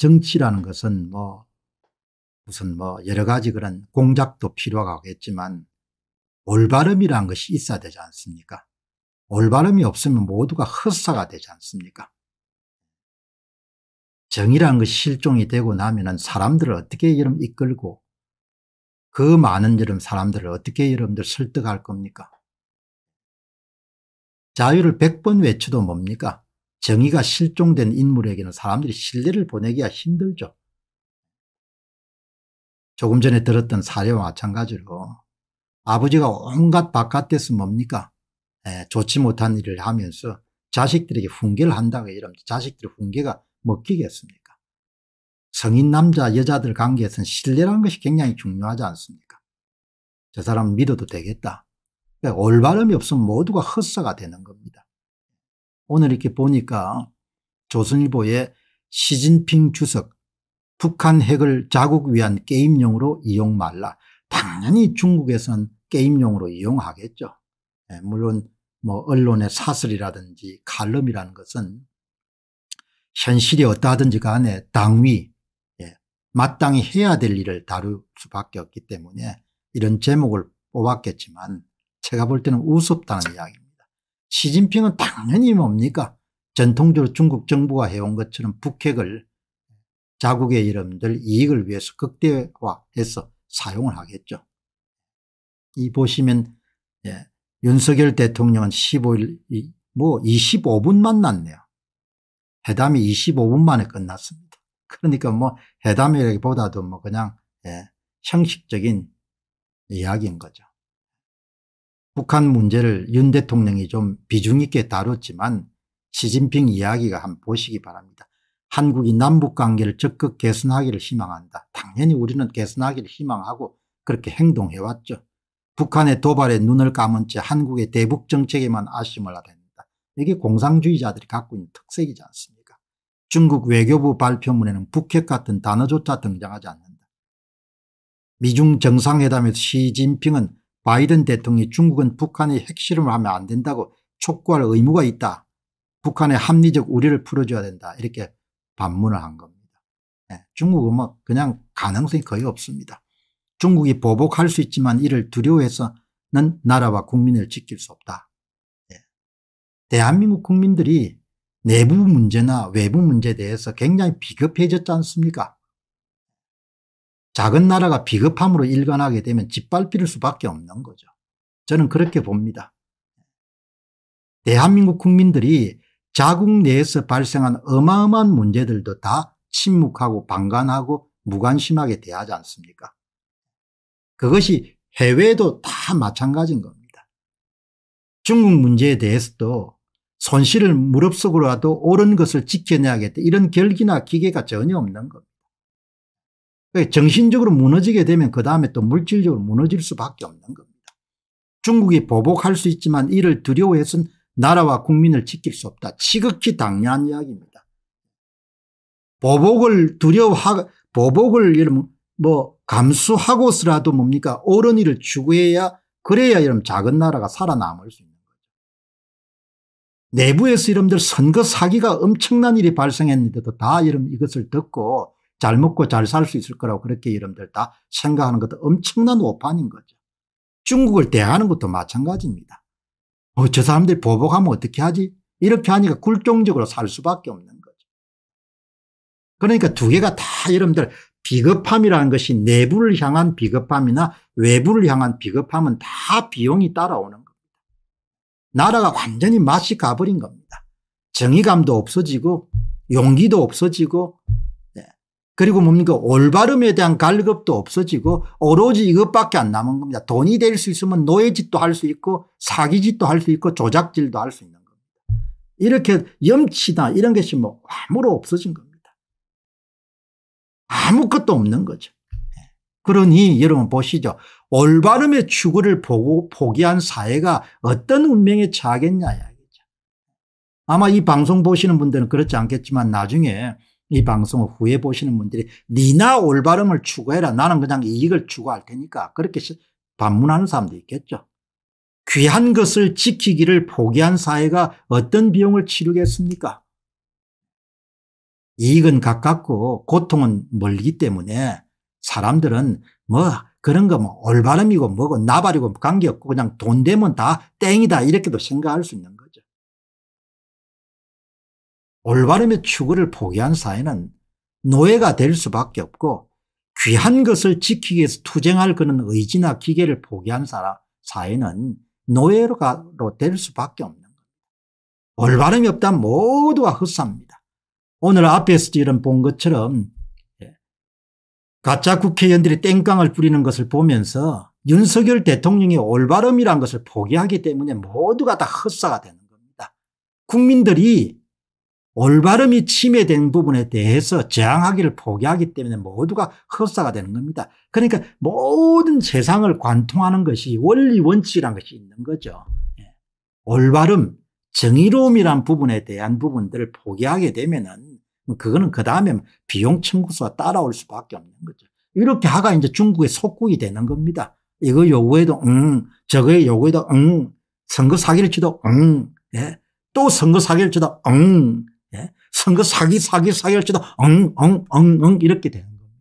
정치라는 것은 뭐 무슨 뭐 여러 가지 그런 공작도 필요하겠지만 올바름이라는 것이 있어야 되지 않습니까? 올바름이 없으면 모두가 허사가 되지 않습니까? 정의는 것이 실종이 되고 나면은 사람들을 어떻게 여름 이끌고 그 많은 여름 사람들을 어떻게 여러분들 설득할 겁니까? 자유를 100번 외쳐도 뭡니까? 정의가 실종된 인물에게는 사람들이 신뢰를 보내기가 힘들죠. 조금 전에 들었던 사례와 마찬가지로 아버지가 온갖 바깥에서 뭡니까 에, 좋지 못한 일을 하면서 자식들에게 훈계를 한다고 이러면 자식들의 훈계가 먹히겠습니까 성인 남자 여자들 관계에서는 신뢰라는 것이 굉장히 중요하지 않습니까 저 사람 믿어도 되겠다 그러니까 올바름이 없으면 모두가 헛사가 되는 겁니다 오늘 이렇게 보니까 조선일보에 시진핑 주석 북한 핵을 자국 위한 게임용으로 이용 말라. 당연히 중국에선 게임용으로 이용하겠죠. 예, 물론 뭐 언론의 사설이라든지 칼럼이라는 것은 현실이 어떠하든지 간에 당위 예, 마땅히 해야 될 일을 다룰 수밖에 없기 때문에 이런 제목을 뽑았겠지만 제가 볼 때는 우습다는 이야기입니다. 시진핑은 당연히 뭡니까 전통적으로 중국 정부가 해온 것처럼 북핵을 자국의 이름들 이익을 위해서 극대화해서 사용을 하겠죠. 이 보시면 예, 윤석열 대통령은 15일 뭐 25분 만났네요. 회담이 25분 만에 끝났습니다. 그러니까 뭐 회담이라기보다도 뭐 그냥 예, 형식적인 이야기인 거죠. 북한 문제를 윤 대통령이 좀 비중 있게 다뤘지만 시진핑 이야기가 한번 보시기 바랍니다. 한국이 남북 관계를 적극 개선하기를 희망한다. 당연히 우리는 개선하기를 희망하고 그렇게 행동해왔죠. 북한의 도발에 눈을 감은 채 한국의 대북 정책에만 아쉬움을 하댄다. 이게 공상주의자들이 갖고 있는 특색이지 않습니까? 중국 외교부 발표문에는 북핵 같은 단어조차 등장하지 않는다. 미중 정상회담에서 시진핑은 바이든 대통령이 중국은 북한이 핵실험을 하면 안 된다고 촉구할 의무가 있다. 북한의 합리적 우려를 풀어줘야 된다. 이렇게 반문을 한 겁니다. 네. 중국은 뭐 그냥 가능성이 거의 없습니다. 중국이 보복할 수 있지만 이를 두려워해서는 나라와 국민을 지킬 수 없다. 네. 대한민국 국민들이 내부 문제나 외부 문제에 대해서 굉장히 비겁해졌지 않습니까? 작은 나라가 비겁함으로 일관하게 되면 짓밟힐 수밖에 없는 거죠. 저는 그렇게 봅니다. 대한민국 국민들이 자국 내에서 발생한 어마어마한 문제들도 다 침묵하고 방관하고 무관심하게 대하지 않습니까? 그것이 해외도 다 마찬가지인 겁니다. 중국 문제에 대해서도 손실을 무릅쓰고라도 옳은 것을 지켜내야겠다 이런 결기나 기계가 전혀 없는 겁니다. 정신적으로 무너지게 되면 그 다음에 또 물질적으로 무너질 수밖에 없는 겁니다. 중국이 보복할 수 있지만 이를 두려워해선 나라와 국민을 지킬 수 없다. 지극히 당연한 이야기입니다. 보복을 두려워하, 보복을 이러분뭐 감수하고서라도 뭡니까 옳은 일을 추구해야 그래야 이러분 작은 나라가 살아남을 수 있는 거죠. 내부에서 이러들 선거 사기가 엄청난 일이 발생했는데도 다이러분 이것을 듣고 잘 먹고 잘 살 수 있을 거라고 그렇게 여러분들 다 생각하는 것도 엄청난 오판인 거죠. 중국을 대하는 것도 마찬가지입니다. 어, 저 사람들이 보복하면 어떻게 하지? 이렇게 하니까 굴종적으로 살 수밖에 없는 거죠. 그러니까 두 개가 다 여러분들 비겁함이라는 것이 내부를 향한 비겁함이나 외부를 향한 비겁함은 다 비용이 따라오는 겁니다. 나라가 완전히 맛이 가버린 겁니다. 정의감도 없어지고 용기도 없어지고 그리고 뭡니까 올바름에 대한 갈급도 없어지고 오로지 이것밖에 안 남은 겁니다. 돈이 될 수 있으면 노예짓도 할 수 있고 사기짓도 할 수 있고 조작질도 할 수 있는 겁니다. 이렇게 염치나 이런 것이 뭐 아무로 없어진 겁니다. 아무것도 없는 거죠. 예. 그러니 여러분 보시죠. 올바름의 추구를 보고 포기한 사회가 어떤 운명에 처하겠냐 이야기죠. 아마 이 방송 보시는 분들은 그렇지 않겠지만 나중에 이 방송을 후에 보시는 분들이 니나 올바름을 추구해라 나는 그냥 이익을 추구할 테니까 그렇게 반문하는 사람도 있겠죠. 귀한 것을 지키기를 포기한 사회가 어떤 비용을 치르겠습니까? 이익은 가깝고 고통은 멀기 때문에 사람들은 뭐 그런 거 뭐 올바름이고 뭐고 나발이고 관계없고 그냥 돈 되면 다 땡이다 이렇게도 생각할 수 있는 거 올바름의 추구를 포기한 사회는 노예가 될 수밖에 없고 귀한 것을 지키기 위해서 투쟁할 그런 의지나 기계를 포기한 사람, 사회는 노예로 될 수밖에 없는 겁니다. 올바름이 없다면 모두가 헛삽니다. 오늘 앞에서도 이런 본 것처럼 예, 가짜 국회의원들이 땡깡을 뿌리는 것을 보면서 윤석열 대통령이 올바름이란 것을 포기하기 때문에 모두가 다 헛사가 되는 겁니다. 국민들이 올바름이 침해된 부분에 대해서 저항하기를 포기하기 때문에 모두가 허사가 되는 겁니다. 그러니까 모든 세상을 관통하는 것이 원리 원칙이라는 것이 있는 거죠. 예. 올바름, 정의로움이란 부분에 대한 부분들을 포기하게 되면은 그거는 그 다음에 비용 청구서가 따라올 수밖에 없는 거죠. 이렇게 하가 이제 중국의 속국이 되는 겁니다. 이거 요구해도 응, 저거의 요구해도 응, 선거 사기를 치도 응, 예. 또 선거 사기를 치도응 예? 선거 사기 사기 사기 할지도 엉엉 엉 엉 이렇게 되는 겁니다.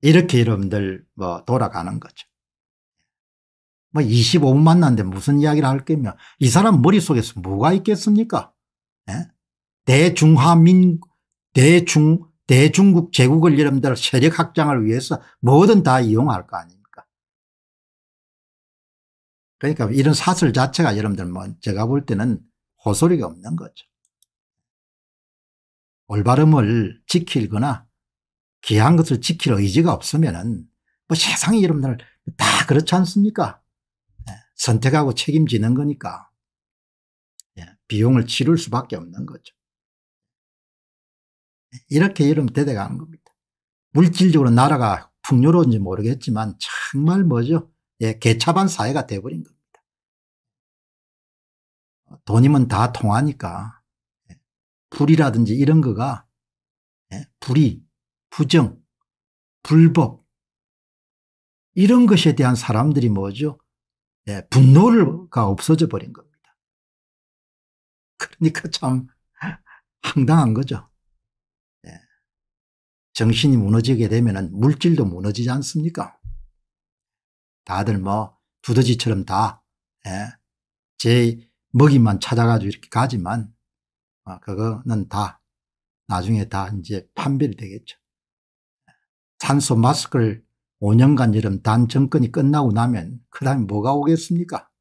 이렇게 여러분들 뭐 돌아가는 거죠. 뭐 25분 만났는데 무슨 이야기를 할 거며 이 사람 머릿속에서 뭐가 있겠습니까? 예? 대중화민 대중 대중국 제국을 여러분들 세력 확장을 위해서 뭐든 다 이용할 거 아닙니까? 그러니까 이런 사설 자체가 여러분들 뭐 제가 볼 때는 호소리가 없는 거죠. 올바름을 지키거나 귀한 것을 지킬 의지가 없으면은 뭐 세상이 여러분들 다 그렇지 않습니까? 예, 선택하고 책임지는 거니까 예, 비용을 치를 수밖에 없는 거죠. 이렇게 여름 대대가는 겁니다. 물질적으로 나라가 풍요로운지 모르겠지만 정말 뭐죠? 예, 개차반 사회가 되어버린 겁니다. 돈이면 다 통하니까 예, 불이라든지 이런 거가 예, 불이, 부정, 불법 이런 것에 대한 사람들이 뭐죠? 예, 분노가 없어져 버린 겁니다. 그러니까 참 황당한 거죠. 예, 정신이 무너지게 되면 물질도 무너지지 않습니까? 다들 뭐 두더지처럼 다, 예, 제 먹이만 찾아가지고 이렇게 가지만, 어, 그거는 다, 나중에 다 이제 판별이 되겠죠. 예. 산소 마스크를 5년간 이름 단 정권이 끝나고 나면 그 다음에 뭐가 오겠습니까?